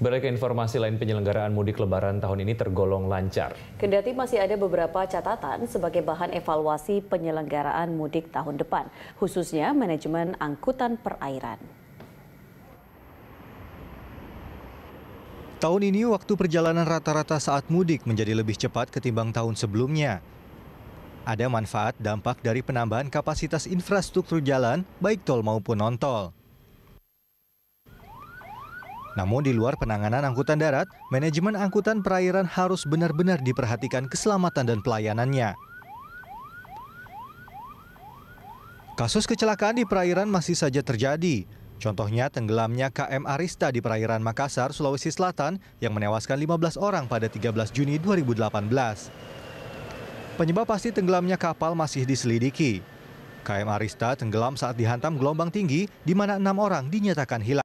Beralih informasi lain penyelenggaraan mudik lebaran tahun ini tergolong lancar. Kendati masih ada beberapa catatan sebagai bahan evaluasi penyelenggaraan mudik tahun depan, khususnya manajemen angkutan perairan. Tahun ini waktu perjalanan rata-rata saat mudik menjadi lebih cepat ketimbang tahun sebelumnya. Ada manfaat dampak dari penambahan kapasitas infrastruktur jalan, baik tol maupun non-tol. Namun di luar penanganan angkutan darat, manajemen angkutan perairan harus benar-benar diperhatikan keselamatan dan pelayanannya. Kasus kecelakaan di perairan masih saja terjadi. Contohnya tenggelamnya KM Arista di perairan Makassar, Sulawesi Selatan yang menewaskan 15 orang pada 13 Juni 2018. Penyebab pasti tenggelamnya kapal masih diselidiki. KM Arista tenggelam saat dihantam gelombang tinggi di mana enam orang dinyatakan hilang.